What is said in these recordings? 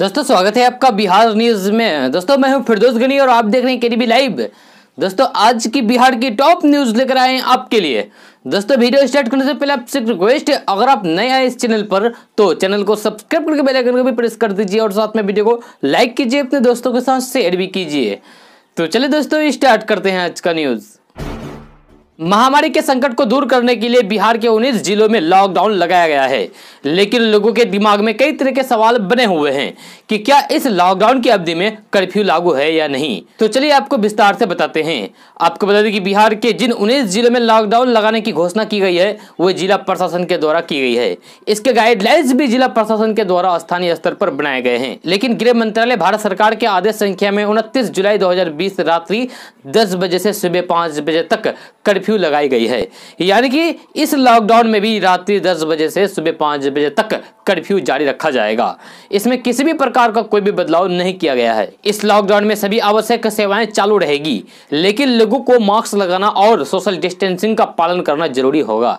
दोस्तों स्वागत है आपका बिहार न्यूज में दोस्तों मैं हूं फिरदोस गनी और आप देख रहे हैं केडीबी लाइव दोस्तों आज की बिहार की टॉप न्यूज लेकर आए हैं आपके लिए दोस्तों वीडियो स्टार्ट करने से पहले आपसे रिक्वेस्ट है अगर आप नए आए इस चैनल पर तो चैनल को सब्सक्राइब करके बेल आइकन को भी प्रेस कर दीजिए और साथ में वीडियो को लाइक कीजिए अपने दोस्तों के साथ शेयर भी कीजिए तो चलिए दोस्तों स्टार्ट करते हैं आज का न्यूज़ महामारी के संकट को दूर करने के लिए बिहार के उन्नीस जिलों में लॉकडाउन लगाया गया है लेकिन लोगों के दिमाग में कई तरह के सवाल बने हुए हैं कि क्या इस लॉकडाउन की अवधि में कर्फ्यू लागू है या नहीं तो चलिए आपको विस्तार से बताते हैं आपको बता दें कि बिहार के जिन उन्नीस जिलों में लॉकडाउन लगाने की घोषणा की गई है वो जिला प्रशासन के द्वारा की गई है इसके गाइडलाइंस भी जिला प्रशासन के द्वारा स्थानीय स्तर पर बनाए गए हैं लेकिन गृह मंत्रालय भारत सरकार के आदेश संख्या में उनतीस जुलाई दो रात्रि दस बजे से सुबह पांच बजे तक कर्फ्यू कर्फ्यू लगाई गई है यानी कि इस लॉकडाउन में भी रात्रि दस बजे से सुबह पाँच बजे तक कर्फ्यू जारी रखा जाएगा इसमें किसी भी प्रकार का कोई भी बदलाव नहीं किया गया है इस लॉकडाउन में सभी आवश्यक सेवाएं चालू रहेगी लेकिन लोगों को मास्क लगाना और सोशल डिस्टेंसिंग का पालन करना जरूरी होगा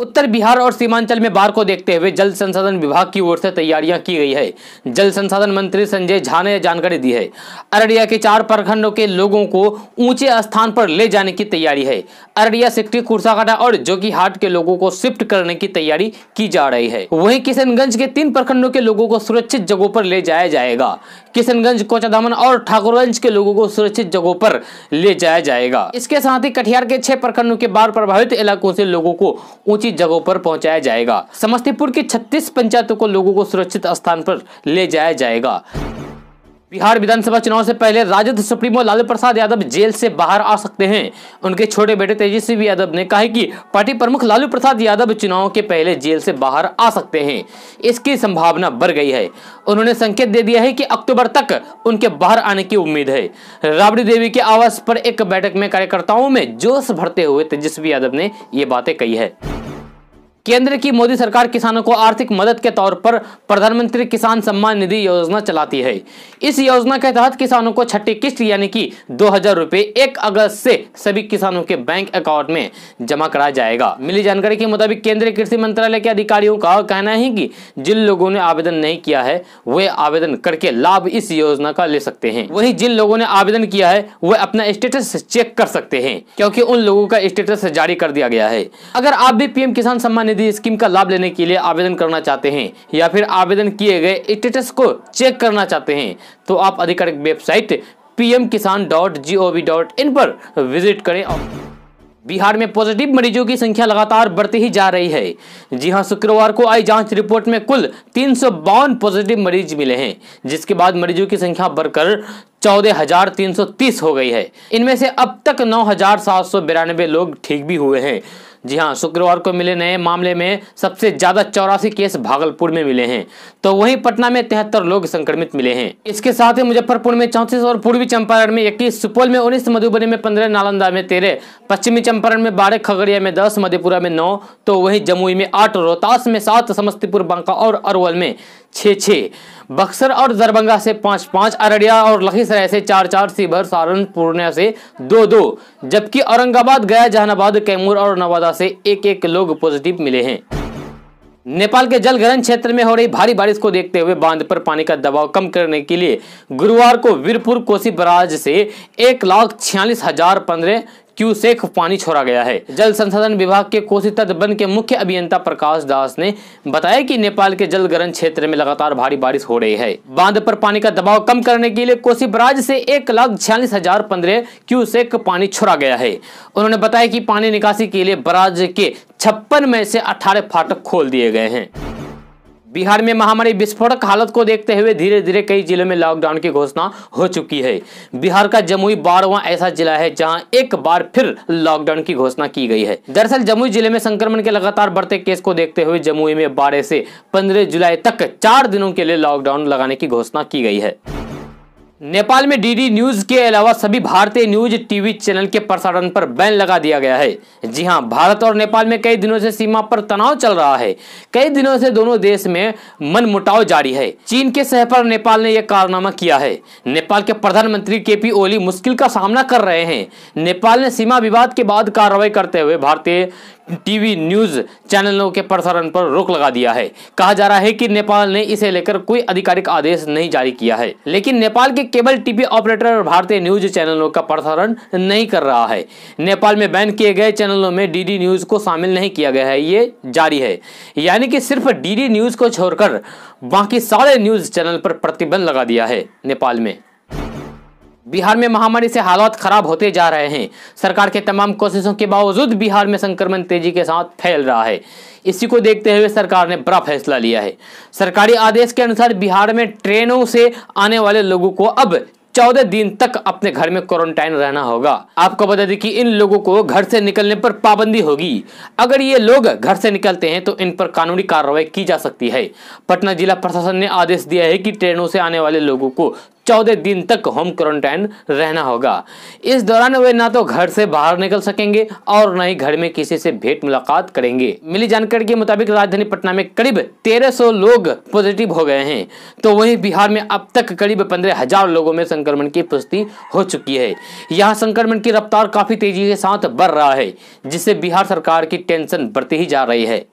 उत्तर बिहार और सीमांचल में बाढ़ को देखते हुए जल संसाधन विभाग की ओर से तैयारियां की गई है जल संसाधन मंत्री संजय झा ने जानकारी दी है अररिया के चार प्रखंडों के लोगों को ऊंचे स्थान पर ले जाने की तैयारी है अररिया सिक्टी कुर्साकाटा और हाट के लोगों को शिफ्ट करने की तैयारी की जा रही है वही किशनगंज के तीन प्रखंडों के लोगों को सुरक्षित जगहों पर ले जाया जाएगा किशनगंज कोचादामन और ठाकुरगंज के लोगों को सुरक्षित जगहों पर ले जाया जाएगा इसके साथ ही कटिहार के छह प्रखंडों के बाढ़ प्रभावित इलाकों से लोगों को ऊंचे पच्चीस जगहों पर पहुंचाया जाएगा समस्तीपुर के छत्तीस पंचायतों को लोगों को सुरक्षित स्थान पर ले जाया जाएगा बिहार विधानसभा चुनाव से पहले राजद सुप्रीमो लालू प्रसाद यादव जेल से बाहर आ सकते हैं उनके छोटे बेटे तेजस्वी यादव ने कहा कि पार्टी प्रमुख लालू प्रसाद यादव चुनाव के पहले जेल से बाहर आ सकते हैं इसकी संभावना बढ़ गई है उन्होंने संकेत दे दिया है कि अक्टूबर तक उनके बाहर आने की उम्मीद है राबड़ी देवी के आवास पर एक बैठक में कार्यकर्ताओं में जोश भरते हुए तेजस्वी यादव ने ये बातें कही है केंद्र की मोदी सरकार किसानों को आर्थिक मदद के तौर पर प्रधानमंत्री किसान सम्मान निधि योजना चलाती है इस योजना के तहत किसानों को छठी किस्त यानी कि दो हजार रूपए एक अगस्त से सभी किसानों के बैंक अकाउंट में जमा कराया जाएगा मिली जानकारी के मुताबिक केंद्रीय कृषि मंत्रालय के अधिकारियों का कहना है की जिन लोगों ने आवेदन नहीं किया है वे आवेदन करके लाभ इस योजना का ले सकते हैं वही जिन लोगों ने आवेदन किया है वे अपना स्टेटस चेक कर सकते हैं क्योंकि उन लोगों का स्टेटस जारी कर दिया गया है अगर आप भी पीएम किसान सम्मान निधि स्कीम का लाभ लेने के लिए आवेदन करना चाहते हैं या फिर आवेदन किए गए स्टेटस को चेक करना चाहते हैं तो आप आधिकारिक वेबसाइट पीएम पर विजिट करें और बिहार में पॉजिटिव मरीजों की संख्या लगातार बढ़ती ही जा रही है जी हां शुक्रवार को आई जांच रिपोर्ट में कुल तीन पॉजिटिव मरीज मिले हैं जिसके बाद मरीजों की संख्या बढ़कर चौदह हजार तीन सौ तीस हो गई है इनमें से अब तक नौ हजार सात सौ बिरानवे लोग ठीक भी हुए हैं जी हाँ शुक्रवार को मिले नए मामले में सबसे ज्यादा चौरासी केस भागलपुर में मिले हैं तो वहीं पटना में तिहत्तर लोग संक्रमित मिले हैं इसके साथ ही मुजफ्फरपुर में चौंतीस और पूर्वी चंपारण में इक्कीस सुपौल में उन्नीस मधुबनी में पंद्रह नालंदा में तेरह पश्चिमी चंपारण में बारह खगड़िया में दस मधेपुरा में नौ तो वहीं जमुई में आठ रोहतास में सात समस्तीपुर बांका और अरवल में छः छः बक्सर और दरभंगा से पाँच पाँच अररिया और लखीसराय से चार चार सीवर सारण पूर्णिया से दो दो जबकि औरंगाबाद गया जहानाबाद कैमूर और नवादा से एक एक लोग पॉजिटिव मिले हैं नेपाल के जलग्रहण क्षेत्र में हो रही भारी बारिश को देखते हुए बांध पर पानी का दबाव कम करने के लिए गुरुवार को वीरपुर कोसी बराज से एक लाख छियालीस हजार पंद्रह क्यूसेक पानी छोड़ा गया है जल संसाधन विभाग के कोसी तटबंध के मुख्य अभियंता प्रकाश दास ने बताया कि नेपाल के जल ग्रहण क्षेत्र में लगातार भारी बारिश हो रही है बांध पर पानी का दबाव कम करने के लिए कोसी बराज से एक लाख छियालीस हजार पंद्रह क्यूसेक पानी छोड़ा गया है उन्होंने बताया की पानी निकासी के लिए बराज के छप्पन में से अठारह फाटक खोल दिए गए हैं बिहार में महामारी विस्फोटक हालत को देखते हुए धीरे धीरे कई जिलों में लॉकडाउन की घोषणा हो चुकी है बिहार का जमुई बारवा ऐसा जिला है जहां एक बार फिर लॉकडाउन की घोषणा की गई है दरअसल जमुई जिले में संक्रमण के लगातार बढ़ते केस को देखते हुए जमुई में बारह से पंद्रह जुलाई तक चार दिनों के लिए लॉकडाउन लगाने की घोषणा की गई है नेपाल में डीडी न्यूज के अलावा सभी भारतीय न्यूज टीवी चैनल के प्रसारण पर बैन लगा दिया गया है जी हां भारत और नेपाल में कई दिनों से सीमा पर तनाव चल रहा है कई दिनों से दोनों देश में मनमुटाव जारी है चीन के सह पर नेपाल ने यह कारनामा किया है नेपाल के प्रधानमंत्री के पी ओली मुश्किल का सामना कर रहे हैं नेपाल ने सीमा विवाद के बाद कार्रवाई करते हुए भारतीय टीवी न्यूज चैनलों के प्रसारण पर रोक लगा दिया है कहा जा रहा है कि नेपाल ने इसे लेकर कोई आधिकारिक आदेश नहीं जारी किया है लेकिन नेपाल के केबल टीवी ऑपरेटर भारतीय न्यूज चैनलों का प्रसारण नहीं कर रहा है नेपाल में बैन किए गए चैनलों में डीडी न्यूज को शामिल नहीं किया गया है ये जारी है यानी कि सिर्फ डीडी न्यूज को छोड़कर बाकी सारे न्यूज चैनल पर प्रतिबंध लगा दिया है नेपाल में बिहार में महामारी से हालात खराब होते जा रहे हैं सरकार के तमाम कोशिशों के बावजूद बिहार में संक्रमण तेजी के साथ फैल रहा है इसी को देखते हुए सरकार ने बड़ा फैसला लिया है सरकारी आदेश के अनुसार बिहार में ट्रेनों से आने वाले लोगों को अब चौदह दिन तक अपने घर में क्वारंटाइन रहना होगा आपको बता दें कि इन लोगों को घर से निकलने पर पाबंदी होगी अगर ये लोग घर से निकलते हैं तो इन पर कानूनी कार्रवाई की जा सकती है पटना जिला प्रशासन ने आदेश दिया है कि ट्रेनों से आने वाले लोगों को चौदह दिन तक होम क्वारंटाइन रहना होगा इस दौरान वे ना तो घर से बाहर निकल सकेंगे और न ही घर में किसी से भेंट मुलाकात करेंगे मिली जानकारी के मुताबिक राजधानी पटना में करीब 1300 लोग पॉजिटिव हो गए हैं तो वहीं बिहार में अब तक करीब पंद्रह हजार लोगों में संक्रमण की पुष्टि हो चुकी है यहाँ संक्रमण की रफ्तार काफी तेजी के साथ बढ़ रहा है जिससे बिहार सरकार की टेंशन बढ़ती ही जा रही है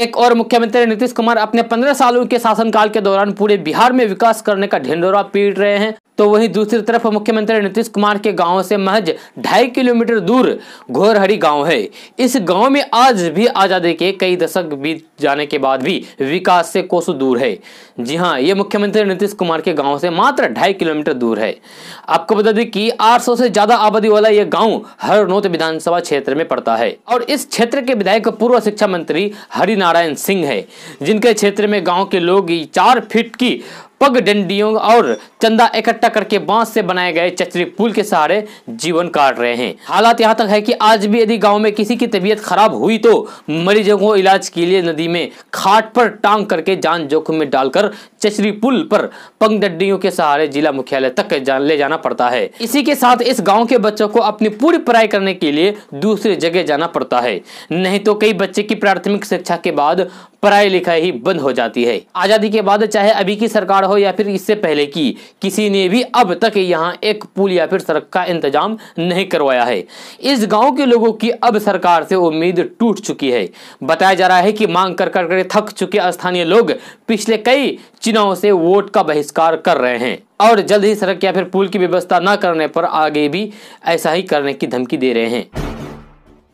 एक और मुख्यमंत्री नीतीश कुमार अपने पंद्रह सालों के शासनकाल के दौरान पूरे बिहार में विकास करने का ढिंडोरा पीट रहे हैं तो वहीं दूसरी तरफ मुख्यमंत्री नीतीश कुमार के गांव से महज ढाई किलोमीटर दूर घोरहरी गांव है इस गांव में आज भी आज़ादी के कई दशक बीत जाने के बाद भी विकास से कोसों दूर है जी हाँ ये मुख्यमंत्री नीतीश कुमार के गांव से मात्र ढाई किलोमीटर दूर है आपको बता दें कि 800 से ज़्यादा आबादी वाला यह गांव हरनौत विधानसभा क्षेत्र में पड़ता है और इस क्षेत्र के विधायक पूर्व शिक्षा मंत्री हरिनारायण सिंह है जिनके क्षेत्र में गाँव के लोग चार फीट की पगडंडियों और चंदा इकट्ठा करके बांस से बनाए गए चचरी पुल के सहारे जीवन काट रहे हैं हालात यहाँ तक है कि आज भी यदि गांव में किसी की तबीयत खराब हुई तो मरीजों को इलाज के लिए नदी में खाट पर टांग करके जान जोखिम में डालकर चचरी पुल पर पगडंडियों के सहारे जिला मुख्यालय तक ले जाना पड़ता है इसी के साथ इस गाँव के बच्चों को अपनी पूरी पढ़ाई करने के लिए दूसरी जगह जाना पड़ता है नहीं तो कई बच्चे की प्राथमिक शिक्षा के बाद पढ़ाई लिखाई ही बंद हो जाती है आज़ादी के बाद चाहे अभी की सरकार हो या फिर इससे पहले की किसी ने भी अब तक यहाँ एक पुल या फिर सड़क का इंतजाम नहीं करवाया है इस गाँव के लोगों की अब सरकार से उम्मीद टूट चुकी है बताया जा रहा है कि मांग कर कर, कर थक चुके स्थानीय लोग पिछले कई चुनाव से वोट का बहिष्कार कर रहे हैं और जल्द ही सड़क या फिर पुल की व्यवस्था न करने पर आगे भी ऐसा ही करने की धमकी दे रहे हैं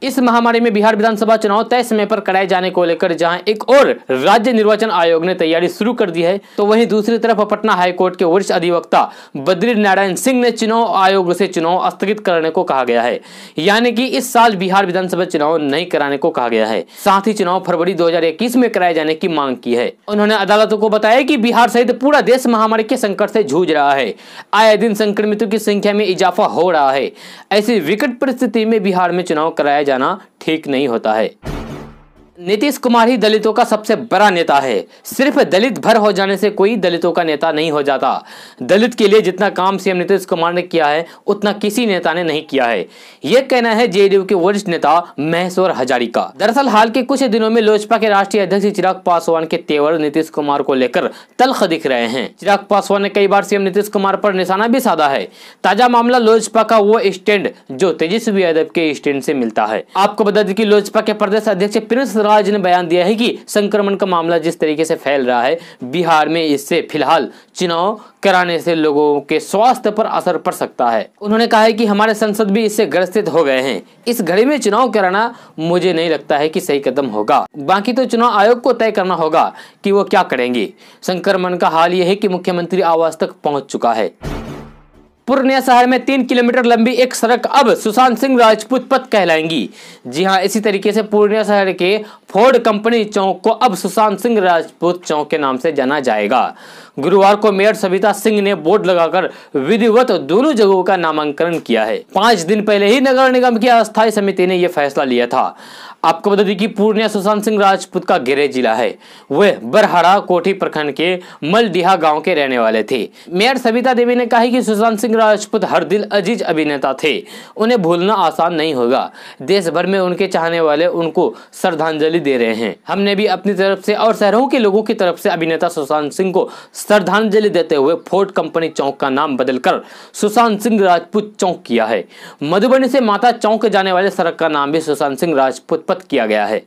इस महामारी में बिहार विधानसभा चुनाव तय समय पर कराए जाने को लेकर जहां एक और राज्य निर्वाचन आयोग ने तैयारी शुरू कर दी है तो वहीं दूसरी तरफ पटना हाईकोर्ट के वरिष्ठ अधिवक्ता बद्री नारायण सिंह ने चुनाव आयोग से चुनाव स्थगित करने को कहा गया है यानी कि इस साल बिहार विधानसभा चुनाव नहीं कराने को कहा गया है साथ ही चुनाव फरवरी दो में कराए जाने की मांग की है उन्होंने अदालतों को बताया की बिहार सहित पूरा देश महामारी के संकट से जूझ रहा है आए दिन संक्रमितों की संख्या में इजाफा हो रहा है ऐसी विकट परिस्थिति में बिहार में चुनाव कराया जाना ठीक नहीं होता है नीतीश कुमार ही दलितों का सबसे बड़ा नेता है सिर्फ दलित भर हो जाने से कोई दलितों का नेता नहीं हो जाता दलित के लिए जितना काम सीएम नीतीश कुमार ने किया है उतना किसी नेता ने नहीं किया है यह कहना है जेडीयू के वरिष्ठ नेता महेश्वर हजारी का दरअसल हाल के कुछ दिनों में लोजपा के राष्ट्रीय अध्यक्ष चिराग पासवान के तेवर नीतीश कुमार को लेकर तलख दिख रहे हैं चिराग पासवान ने कई बार सीएम नीतीश कुमार पर निशाना भी साधा है ताजा मामला लोजपा का वो स्टैंड जो तेजस्वी यादव के स्टैंड से मिलता है आपको बता दें की लोजपा के प्रदेश अध्यक्ष प्रिंस राज ने बयान दिया है कि संक्रमण का मामला जिस तरीके से फैल रहा है बिहार में इससे फिलहाल चुनाव कराने से लोगों के स्वास्थ्य पर असर पड़ सकता है उन्होंने कहा है कि हमारे संसद भी इससे ग्रस्त हो गए हैं इस घड़ी में चुनाव कराना मुझे नहीं लगता है कि सही कदम होगा बाकी तो चुनाव आयोग को तय करना होगा कि वो क्या करेंगे संक्रमण का हाल ये है कि मुख्यमंत्री आवास तक पहुंच चुका है पूर्णिया शहर में तीन किलोमीटर लंबी एक सड़क अब सुशांत सिंह राजपूत पथ कहलाएंगी जी हाँ इसी तरीके से पूर्णिया शहर के फोर्ड कंपनी चौक को अब सुशांत सिंह राजपूत चौक के नाम से जाना जाएगा गुरुवार को मेयर सविता सिंह ने बोर्ड लगाकर विधिवत दोनों जगहों का नामांकन किया है पांच दिन पहले ही नगर निगम की अस्थायी समिति ने यह फैसला लिया था आपको बता दें कि पूर्णिया सुशांत सिंह राजपूत का गिरे जिला है वह बरहरा कोठी प्रखंड के मलडीहा गांव के रहने वाले थे मेयर सविता देवी ने कहा कि सुशांत सिंह राजपूत हर दिल अजीज अभिनेता थे उन्हें भूलना आसान नहीं होगा देश भर में उनके चाहने वाले उनको श्रद्धांजलि जानकारी दे रहे हैं हमने भी अपनी तरफ से और शहरों के लोगों की तरफ से अभिनेता सुशांत सिंह को श्रद्धांजलि देते हुए फोर्ट कंपनी चौक का नाम बदलकर सुशांत सिंह राजपूत चौक किया है मधुबनी से माता चौक जाने वाले सड़क का नाम भी सुशांत सिंह राजपूत पथ किया गया है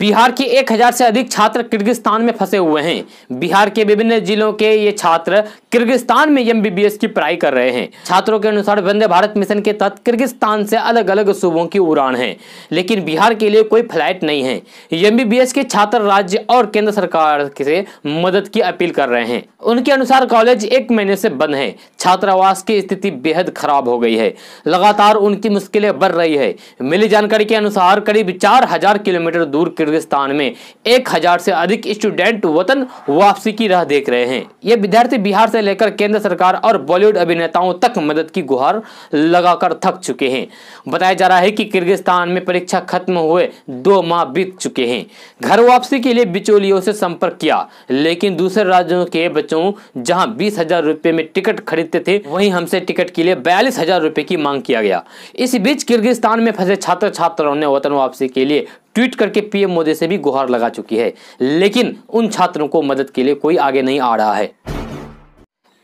बिहार के 1000 से अधिक छात्र किर्गिस्तान में फंसे हुए हैं बिहार के विभिन्न जिलों के ये छात्र किर्गिस्तान में एम की पढ़ाई कर रहे हैं छात्रों के अनुसार वंदे भारत मिशन के तहत किर्गिस्तान से अलग अलग सूबों की उड़ान है लेकिन बिहार के लिए कोई फ्लाइट नहीं है एम के छात्र राज्य और केंद्र सरकार से मदद की अपील कर रहे हैं उनके अनुसार कॉलेज एक महीने से बंद है छात्रावास की स्थिति बेहद खराब हो गई है लगातार उनकी मुश्किलें बढ़ रही है मिली जानकारी के अनुसार करीब चार किलोमीटर दूर किर्गिस्तान में एक हजार से अधिक स्टूडेंट वतन वापसी की राह देख रहे हैं ये विद्यार्थी बिहार से लेकर केंद्र सरकार और बॉलीवुड अभिनेताओं तक मदद की गुहार लगाकर थक चुके हैं बताया जा रहा है कि किर्गिस्तान में परीक्षा खत्म हुए दो माह बीत चुके हैं घर वापसी के लिए बिचौलियों से संपर्क किया लेकिन दूसरे राज्यों के बच्चों जहाँ बीस हजार में टिकट खरीदते थे वही हमसे टिकट के लिए बयालीस हजार की मांग किया गया इस बीच किर्गिस्तान में फंसे छात्र छात्राओं ने वतन वापसी के लिए ट्वीट करके पी मोदी से भी गुहार लगा चुकी है लेकिन उन छात्रों को मदद के लिए कोई आगे नहीं आ रहा है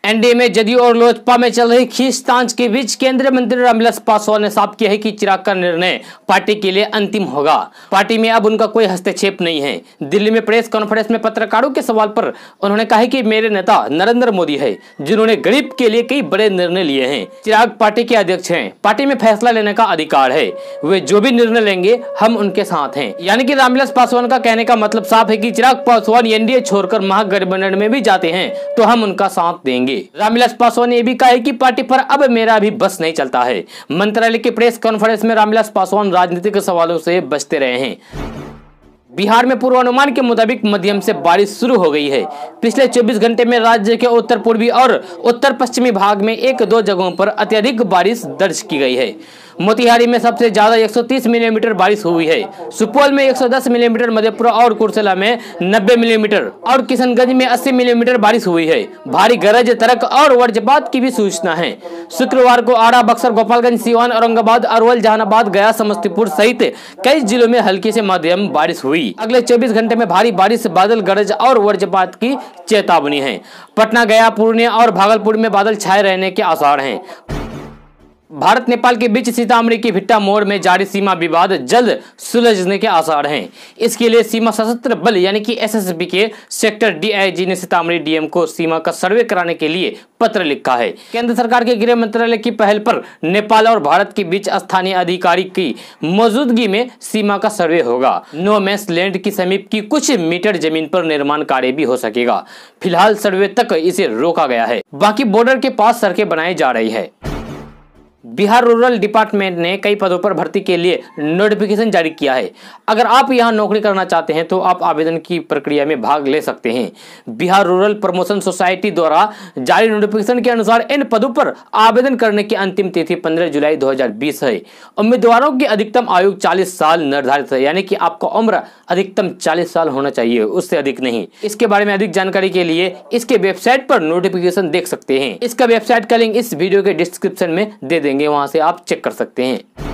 एनडीए में जदयू और लोजपा में चल रही खींचतांच के बीच केंद्रीय मंत्री रामविलास पासवान ने साफ किया है कि चिराग का निर्णय पार्टी के लिए अंतिम होगा पार्टी में अब उनका कोई हस्तक्षेप नहीं है दिल्ली में प्रेस कॉन्फ्रेंस में पत्रकारों के सवाल पर उन्होंने कहा कि मेरे नेता नरेंद्र मोदी है जिन्होंने गरीब के लिए कई बड़े निर्णय लिए हैं चिराग पार्टी के अध्यक्ष है पार्टी में फैसला लेने का अधिकार है वे जो भी निर्णय लेंगे हम उनके साथ है यानी की रामविलास पासवान का कहने का मतलब साफ है की चिराग पासवान एनडीए छोड़कर महागठबंधन में भी जाते हैं तो हम उनका साथ देंगे करेंगे रामविलास पासवान ने भी कहा है कि पार्टी पर अब मेरा भी बस नहीं चलता है मंत्रालय के प्रेस कॉन्फ्रेंस में रामविलास पासवान राजनीतिक सवालों से बचते रहे हैं बिहार में पूर्वानुमान के मुताबिक मध्यम से बारिश शुरू हो गई है पिछले 24 घंटे में राज्य के उत्तर पूर्वी और उत्तर पश्चिमी भाग में एक दो जगहों पर अत्यधिक बारिश दर्ज की गई है मोतिहारी में सबसे ज़्यादा 130 मिलीमीटर बारिश हुई है सुपौल में 110 मिलीमीटर मधेपुरा और कुरसला में 90 मिलीमीटर और किशनगंज में 80 मिलीमीटर बारिश हुई है भारी गरज तरक और वज्रपात की भी सूचना है शुक्रवार को आरा बक्सर गोपालगंज सीवान औरंगाबाद अरवल जहानाबाद गया समस्तीपुर सहित कई जिलों में हल्की ऐसी मध्यम बारिश हुई अगले चौबीस घंटे में भारी बारिश बादल गरज और वज्रपात की चेतावनी है पटना गया पूर्णिया और भागलपुर में बादल छाए रहने के आसार हैं भारत नेपाल के बीच सीतामढ़ी के भिट्टा मोड़ में जारी सीमा विवाद जल्द सुलझने के आसार हैं इसके लिए सीमा सशस्त्र बल यानी कि एसएसबी के सेक्टर डीआईजी ने सीतामढ़ी डीएम को सीमा का सर्वे कराने के लिए पत्र लिखा है केंद्र सरकार के गृह मंत्रालय की पहल पर नेपाल और भारत के बीच स्थानीय अधिकारी की मौजूदगी में सीमा का सर्वे होगा नो लैंड की समीप की कुछ मीटर जमीन पर निर्माण कार्य भी हो सकेगा फिलहाल सर्वे तक इसे रोका गया है बाकी बॉर्डर के पास सड़कें बनाई जा रही है बिहार रूरल डिपार्टमेंट ने कई पदों पर भर्ती के लिए नोटिफिकेशन जारी किया है अगर आप यहां नौकरी करना चाहते हैं तो आप आवेदन की प्रक्रिया में भाग ले सकते हैं बिहार रूरल प्रमोशन सोसाइटी द्वारा जारी नोटिफिकेशन के अनुसार इन पदों पर आवेदन करने की अंतिम तिथि 15 जुलाई 2020 है उम्मीदवारों की अधिकतम आयु चालीस साल निर्धारित है यानी कि आपका उम्र अधिकतम चालीस साल होना चाहिए उससे अधिक नहीं इसके बारे में अधिक जानकारी के लिए इसके वेबसाइट पर नोटिफिकेशन देख सकते हैं इसका वेबसाइट का लिंक इस वीडियो के डिस्क्रिप्शन में दे देंगे सकेंगे वहाँ से आप चेक कर सकते हैं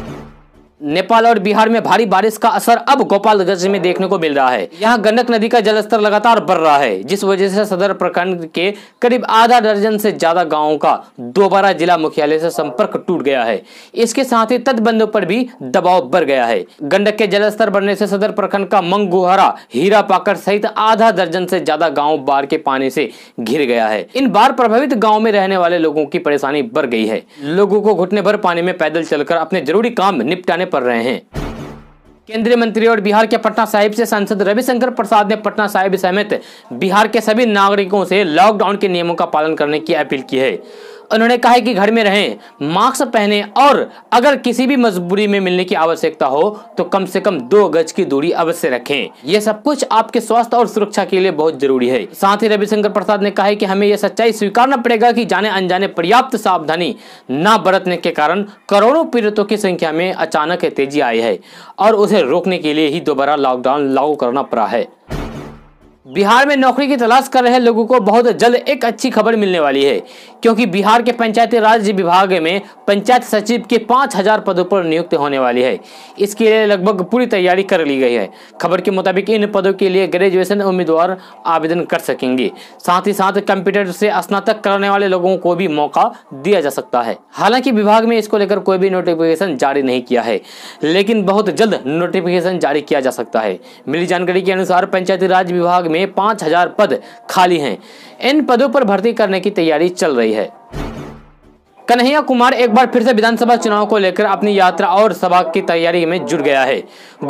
नेपाल और बिहार में भारी बारिश का असर अब गोपालगंज में देखने को मिल रहा है यहाँ गंडक नदी का जलस्तर लगातार बढ़ रहा है जिस वजह से सदर प्रखंड के करीब आधा दर्जन से ज्यादा गांवों का दोबारा जिला मुख्यालय से संपर्क टूट गया है इसके साथ ही तटबंधों पर भी दबाव बढ़ गया है गंडक के जलस्तर बढ़ने से सदर प्रखंड का मंगुहरा हीरा पाकर सहित आधा दर्जन से ज्यादा गाँव बाढ़ के पानी से घिर गया है इन बाढ़ प्रभावित गाँव में रहने वाले लोगों की परेशानी बढ़ गई है लोगों को घुटने भर पानी में पैदल चलकर अपने जरूरी काम निपटाने पड़ रहे हैं केंद्रीय मंत्री और बिहार के पटना साहिब से सांसद रविशंकर प्रसाद ने पटना साहिब समेत बिहार के सभी नागरिकों से लॉकडाउन के नियमों का पालन करने की अपील की है उन्होंने कहा है कि घर में रहें मास्क पहने और अगर किसी भी मजबूरी में मिलने की आवश्यकता हो तो कम से कम दो गज की दूरी अवश्य रखें ये सब कुछ आपके स्वास्थ्य और सुरक्षा के लिए बहुत जरूरी है साथ ही रविशंकर प्रसाद ने कहा है कि हमें यह सच्चाई स्वीकारना पड़ेगा कि जाने अनजाने पर्याप्त सावधानी न बरतने के कारण करोड़ों पीड़ितों की संख्या में अचानक तेजी आई है और उसे रोकने के लिए ही दोबारा लॉकडाउन लागू करना पड़ा है बिहार में नौकरी की तलाश कर रहे लोगों को बहुत जल्द एक अच्छी खबर मिलने वाली है क्योंकि बिहार के पंचायती राज विभाग में पंचायत सचिव के 5000 पदों पर नियुक्त होने वाली है इसके लिए लगभग पूरी तैयारी कर ली गई है खबर के मुताबिक इन पदों के लिए ग्रेजुएशन उम्मीदवार आवेदन कर सकेंगे साथ ही साथ कंप्यूटर से स्नातक करने वाले लोगों को भी मौका दिया जा सकता है हालांकि विभाग में इसको लेकर कोई भी नोटिफिकेशन जारी नहीं किया है लेकिन बहुत जल्द नोटिफिकेशन जारी किया जा सकता है मिली जानकारी के अनुसार पंचायती राज विभाग में 5000 पद खाली हैं इन पदों पर भर्ती करने की तैयारी चल रही है कन्हैया कुमार एक बार फिर से विधानसभा चुनाव को लेकर अपनी यात्रा और सभा की तैयारी में जुट गया है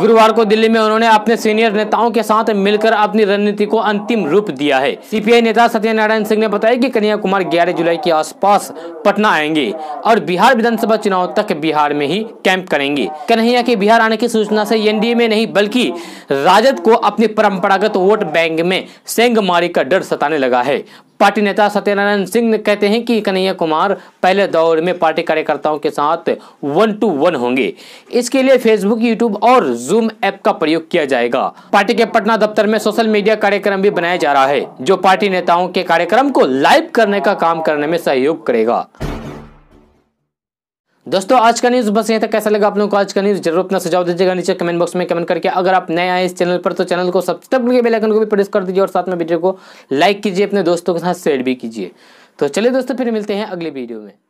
गुरुवार को दिल्ली में उन्होंने अपने सीनियर नेताओं के साथ मिलकर अपनी रणनीति को अंतिम रूप दिया है सीपीआई नेता सत्यनारायण सिंह ने बताया कि कन्हैया कुमार 11 जुलाई के आसपास पटना आएंगे और बिहार विधानसभा चुनाव तक बिहार में ही कैंप करेंगे कन्हैया के बिहार आने की सूचना ऐसी एनडीए में नहीं बल्कि राजद को अपने परम्परागत वोट बैंक में सेंग मारी का डर सताने लगा है पार्टी नेता सत्यनारायण सिंह कहते हैं कि कन्हैया कुमार पहले दौर में पार्टी कार्यकर्ताओं के साथ वन टू वन होंगे इसके लिए फेसबुक यूट्यूब और जूम ऐप का प्रयोग किया जाएगा पार्टी के पटना दफ्तर में सोशल मीडिया कार्यक्रम भी बनाया जा रहा है जो पार्टी नेताओं के कार्यक्रम को लाइव करने का काम करने में सहयोग करेगा दोस्तों आज का न्यूज बस यहाँ तक कैसा लगा आप लोगों को आज का न्यूज जरूर अपना सुझाव दीजिएगा नीचे कमेंट बॉक्स में कमेंट करके अगर आप नए आए इस चैनल पर तो चैनल को सब्सक्राइब करके बेल आइकन को भी प्रेस कर दीजिए और साथ में वीडियो को लाइक कीजिए अपने दोस्तों के साथ शेयर भी कीजिए तो चलिए दोस्तों फिर मिलते हैं अगले वीडियो में